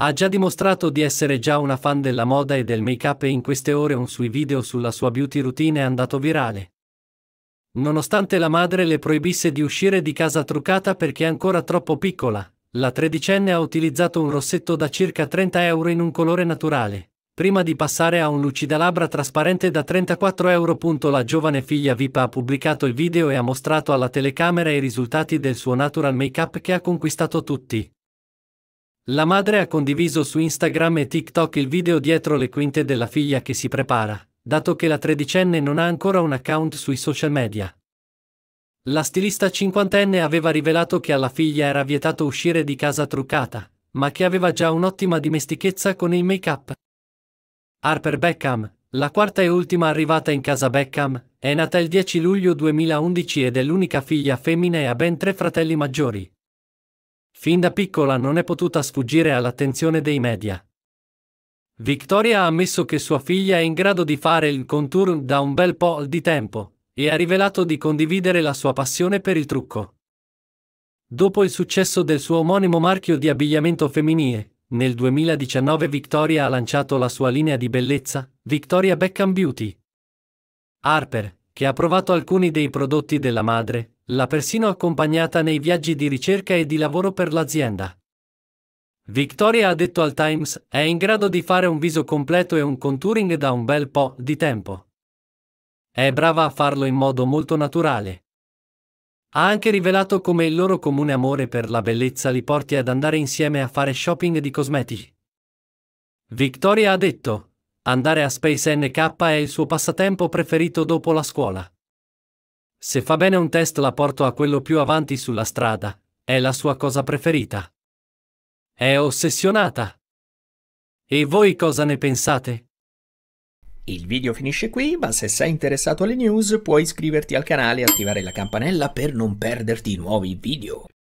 Ha già dimostrato di essere già una fan della moda e del make-up e in queste ore un sui video sulla sua beauty routine è andato virale. Nonostante la madre le proibisse di uscire di casa truccata perché è ancora troppo piccola, la tredicenne ha utilizzato un rossetto da circa 30 euro in un colore naturale, prima di passare a un lucidalabra trasparente da 34 euro. La giovane figlia Vipa ha pubblicato il video e ha mostrato alla telecamera i risultati del suo natural make-up che ha conquistato tutti. La madre ha condiviso su Instagram e TikTok il video dietro le quinte della figlia che si prepara, dato che la tredicenne non ha ancora un account sui social media. La stilista cinquantenne aveva rivelato che alla figlia era vietato uscire di casa truccata, ma che aveva già un'ottima dimestichezza con il make-up. Harper Beckham, la quarta e ultima arrivata in casa Beckham, è nata il 10 luglio 2011 ed è l'unica figlia femmina e ha ben tre fratelli maggiori. Fin da piccola non è potuta sfuggire all'attenzione dei media. Victoria ha ammesso che sua figlia è in grado di fare il contour da un bel po' di tempo e ha rivelato di condividere la sua passione per il trucco. Dopo il successo del suo omonimo marchio di abbigliamento femminile, nel 2019 Victoria ha lanciato la sua linea di bellezza, Victoria Beckham Beauty. Harper, che ha provato alcuni dei prodotti della madre, L'ha persino accompagnata nei viaggi di ricerca e di lavoro per l'azienda. Victoria ha detto al Times, è in grado di fare un viso completo e un contouring da un bel po' di tempo. È brava a farlo in modo molto naturale. Ha anche rivelato come il loro comune amore per la bellezza li porti ad andare insieme a fare shopping di cosmetici. Victoria ha detto, andare a Space NK è il suo passatempo preferito dopo la scuola. Se fa bene un test la porto a quello più avanti sulla strada, è la sua cosa preferita. È ossessionata. E voi cosa ne pensate? Il video finisce qui, ma se sei interessato alle news puoi iscriverti al canale e attivare la campanella per non perderti nuovi video.